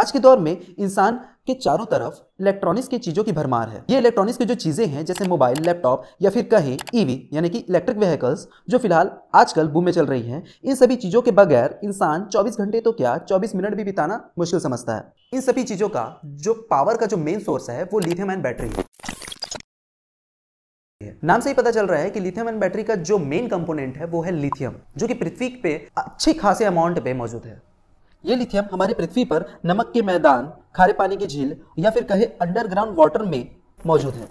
आज के दौर में इंसान के चारों तरफ इलेक्ट्रॉनिक्स की चीज़ों की भरमार है ये इलेक्ट्रॉनिक्स की जो चीज़ें हैं जैसे मोबाइल लैपटॉप या फिर कहें ईवी e यानी कि इलेक्ट्रिक व्हीकल्स जो फिलहाल आजकल बूम में चल रही हैं इन सभी चीज़ों के बगैर इंसान 24 घंटे तो क्या 24 मिनट भी बिताना मुश्किल समझता है इन सभी चीज़ों का जो पावर का जो मेन सोर्स है वो लिथियम एंड बैटरी है नाम से ही पता चल रहा है कि लिथियम एंड बैटरी का जो मेन कंपोनेंट है वो है लिथियम जो कि पृथ्वी पे अच्छी खासे अमाउंट पे मौजूद है ये लिथियम हमारे पृथ्वी पर नमक के मैदान खारे पानी की झील या फिर कहे अंडरग्राउंड वाटर में मौजूद है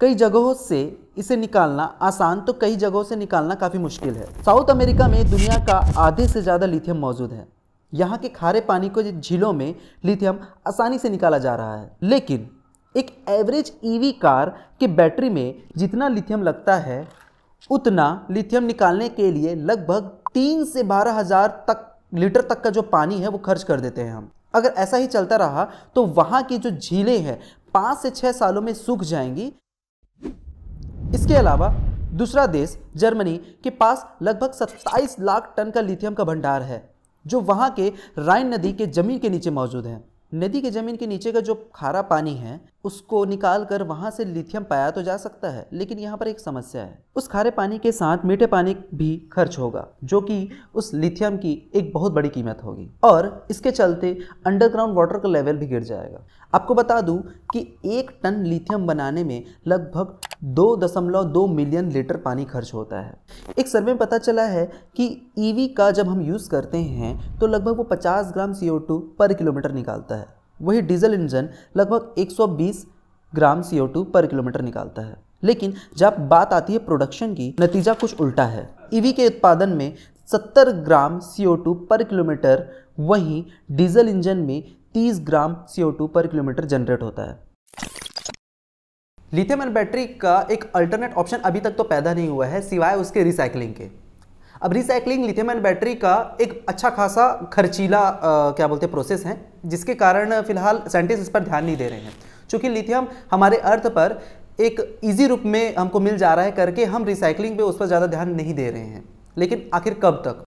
कई जगहों से इसे निकालना आसान तो कई जगहों से निकालना काफ़ी मुश्किल है साउथ अमेरिका में दुनिया का आधे से ज़्यादा लिथियम मौजूद है यहाँ के खारे पानी को झीलों में लिथियम आसानी से निकाला जा रहा है लेकिन एक एवरेज ईवी e कार के बैटरी में जितना लिथियम लगता है उतना लिथियम निकालने के लिए लगभग तीन से बारह हजार तक लीटर तक का जो पानी है वो खर्च कर देते हैं हम अगर ऐसा ही चलता रहा तो वहाँ की जो झीलें हैं पांच से छह सालों में सूख जाएंगी इसके अलावा दूसरा देश जर्मनी के पास लगभग 27 लाख टन का लिथियम का भंडार है जो वहां के राइन नदी के ज़मीन के नीचे मौजूद है नदी के ज़मीन के नीचे का जो खारा पानी है उसको निकाल कर वहाँ से लिथियम पाया तो जा सकता है लेकिन यहाँ पर एक समस्या है उस खारे पानी के साथ मीठे पानी भी खर्च होगा जो कि उस लिथियम की एक बहुत बड़ी कीमत होगी और इसके चलते अंडरग्राउंड वाटर का लेवल भी गिर जाएगा आपको बता दूं कि एक टन लिथियम बनाने में लगभग दो दशमलव दो मिलियन लीटर पानी खर्च होता है एक सर्वे में पता चला है कि ईवी e का जब हम यूज़ करते हैं तो लगभग वो 50 ग्राम टू पर किलोमीटर निकालता है वही डीजल इंजन लगभग 120 ग्राम सी पर किलोमीटर निकालता है लेकिन जब बात आती है प्रोडक्शन की नतीजा कुछ उल्टा है ईवी e के उत्पादन में 70 ग्राम सी पर किलोमीटर वहीं डीजल इंजन में 30 ग्राम सी पर किलोमीटर जनरेट होता है लिथियम एंड बैटरी का एक अल्टरनेट ऑप्शन अभी तक तो पैदा नहीं हुआ है सिवाय उसके रिसाइकलिंग के अब रिसाइकलिंग लिथियम एंड बैटरी का एक अच्छा खासा खर्चीला आ, क्या बोलते हैं प्रोसेस है जिसके कारण फिलहाल साइंटिस्ट इस पर ध्यान नहीं दे रहे हैं चूँकि लिथियम हमारे अर्थ पर एक ईजी रूप में हमको मिल जा रहा है करके हम रिसाइकलिंग पे उस पर ज़्यादा ध्यान नहीं दे रहे हैं लेकिन आखिर कब तक